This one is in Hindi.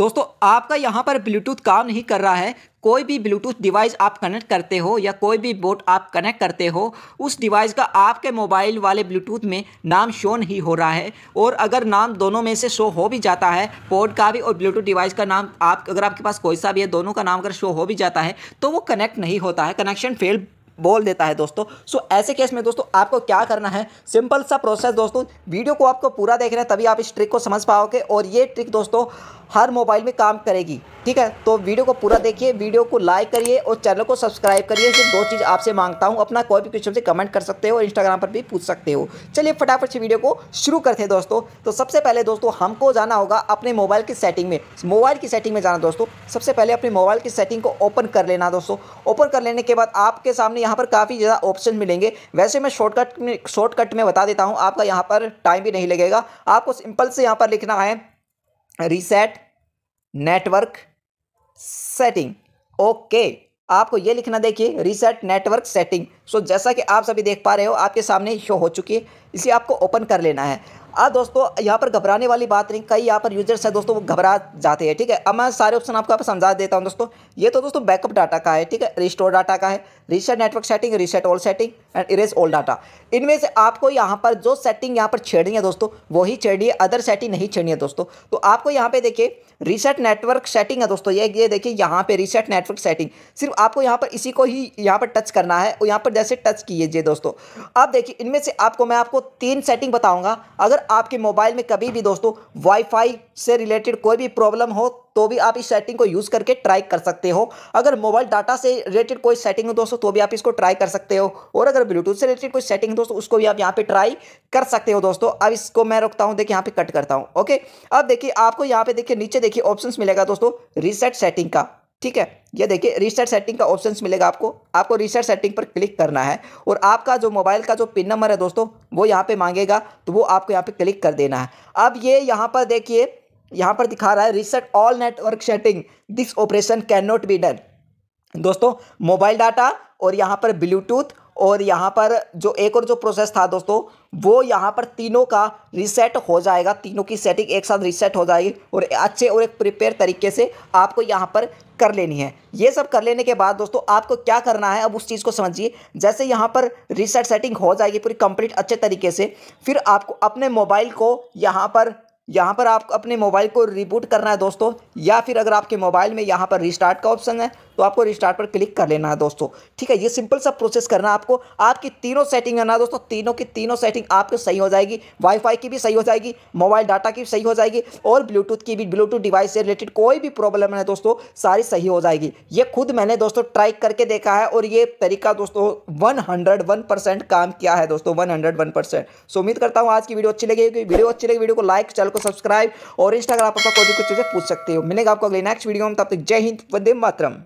दोस्तों आपका यहाँ पर ब्लूटूथ काम नहीं कर रहा है कोई भी ब्लूटूथ डिवाइस आप कनेक्ट करते हो या कोई भी बोट आप कनेक्ट करते हो उस डिवाइस का आपके मोबाइल वाले ब्लूटूथ में नाम शो नहीं हो रहा है और अगर नाम दोनों में से शो हो भी जाता है पोर्ट का भी और ब्लूटूथ डिवाइस का नाम आप अगर आपके पास कोई सा भी है दोनों का नाम अगर शो हो भी जाता है तो वो कनेक्ट नहीं होता है कनेक्शन फेल बोल देता है दोस्तों सो ऐसे केस में दोस्तों आपको क्या करना है सिंपल सा प्रोसेस दोस्तों वीडियो को आपको पूरा देखना है तभी आप इस ट्रिक को समझ पाओगे और ये ट्रिक दोस्तों हर मोबाइल में काम करेगी ठीक है तो वीडियो को पूरा देखिए वीडियो को लाइक करिए और चैनल को सब्सक्राइब करिए सिर्फ दो चीज़ आपसे मांगता हूँ अपना कोई भी क्वेश्चन से कमेंट कर सकते हो और इंस्टाग्राम पर भी पूछ सकते हो चलिए फटाफट से वीडियो को शुरू करते हैं दोस्तों तो सबसे पहले दोस्तों हमको जाना होगा अपने मोबाइल की सेटिंग में मोबाइल की सेटिंग में जाना दोस्तों सबसे पहले अपने मोबाइल की सेटिंग को ओपन कर लेना दोस्तों ओपन कर लेने के बाद आपके सामने यहाँ पर काफ़ी ज़्यादा ऑप्शन मिलेंगे वैसे मैं शॉर्टकट में शॉर्टकट में बता देता हूँ आपका यहाँ पर टाइम भी नहीं लगेगा आपको सिंपल से यहाँ पर लिखना है रीसेट नेटवर्क सेटिंग ओके आपको ये लिखना देखिए रीसेट नेटवर्क सेटिंग सो जैसा कि आप सभी देख पा रहे हो आपके सामने शो हो चुकी है इसे आपको ओपन कर लेना है अब दोस्तों यहाँ पर घबराने वाली बात नहीं कई यहाँ पर यूजर्स है दोस्तों वो घबरा जाते हैं ठीक है अब मैं सारे ऑप्शन आपको समझा देता हूँ दोस्तों ये तो दोस्तों बैकअप डाटा का है ठीक है रिस्टोर डाटा का है reset network setting reset all setting and erase all data इनमें से आपको यहाँ पर जो सेटिंग यहाँ पर छेड़नी है दोस्तों वही छेड़िए है अदर सेटिंग नहीं छेड़नी है दोस्तों तो आपको यहाँ पर देखिए रीसेट नेटवर्क सेटिंग है दोस्तों ये ये देखिए यहाँ पर रीसेट नेटवर्क सेटिंग सिर्फ आपको यहाँ पर इसी को ही यहाँ पर टच करना है और यहाँ पर जैसे टच कीजिए दोस्तों अब देखिए इनमें से आपको मैं आपको तीन सेटिंग बताऊँगा अगर आपके मोबाइल में कभी भी दोस्तों वाईफाई से रिलेटेड कोई भी प्रॉब्लम हो तो भी आप इस सेटिंग को यूज़ करके ट्राई कर सकते हो अगर मोबाइल डाटा से रिलेटेड कोई सेटिंग हो दोस्तों तो भी आप इसको ट्राई कर सकते हो और अगर ब्लूटूथ से रिलेटेड कोई सेटिंग दोस्तों उसको भी आप यहाँ पे ट्राई कर सकते हो दोस्तों अब इसको मैं रोकता हूँ देखिए यहाँ पे कट करता हूँ ओके अब देखिए आपको यहाँ पे देखिए नीचे देखिए ऑप्शन मिलेगा दोस्तों रिसेट सेटिंग का ठीक है ये देखिए रीसेट सेटिंग का ऑप्शन मिलेगा आपको आपको रीसेट सेटिंग पर क्लिक करना है और आपका जो मोबाइल का जो पिन नंबर है दोस्तों वो यहाँ पर मांगेगा तो वो आपको यहाँ पर क्लिक कर देना है अब ये यहाँ पर देखिए यहाँ पर दिखा रहा है reset all network setting this operation can not be done दोस्तों मोबाइल डाटा और यहाँ पर ब्लूटूथ और यहाँ पर जो एक और जो प्रोसेस था दोस्तों वो यहाँ पर तीनों का रीसेट हो जाएगा तीनों की सेटिंग एक साथ रीसेट हो जाएगी और अच्छे और एक प्रिपेयर तरीके से आपको यहाँ पर कर लेनी है ये सब कर लेने के बाद दोस्तों आपको क्या करना है अब उस चीज़ को समझिए जैसे यहाँ पर रिसेट सेटिंग हो जाएगी पूरी कंप्लीट अच्छे तरीके से फिर आपको अपने मोबाइल को यहाँ पर यहाँ पर आप अपने मोबाइल को रिबूट करना है दोस्तों या फिर अगर आपके मोबाइल में यहाँ पर रिस्टार्ट का ऑप्शन है तो आपको रिस्टार्ट पर क्लिक कर लेना है दोस्तों ठीक है ये सिंपल सा प्रोसेस करना है आपको आपकी तीनों सेटिंग है ना दोस्तों तीनों की तीनों सेटिंग आपको सही हो जाएगी वाईफाई की भी सही हो जाएगी मोबाइल डाटा की भी सही हो जाएगी और ब्लूटूथ की भी ब्लूटूथ डिवाइस से रिलेटेड कोई भी प्रॉब्लम है दोस्तों सारी सही हो जाएगी ये खुद मैंने दोस्तों ट्राई करके देखा है और ये तरीका दोस्तों वन हंड्रेड वन परसेंट काम किया है दोस्तों one hundred one percent so उम्मीद करता हूँ आज की वीडियो अच्छी लगी वीडियो अच्छी लगी वीडियो को लाइक चल को सब्सक्राइब और इंस्टाग्राम पर कोई भी कुछ चीज़ें पूछ सकते हो मिलेगा आपको अगले नेक्स्ट वीडियो में तब तक जय हिंद वंदे मातरम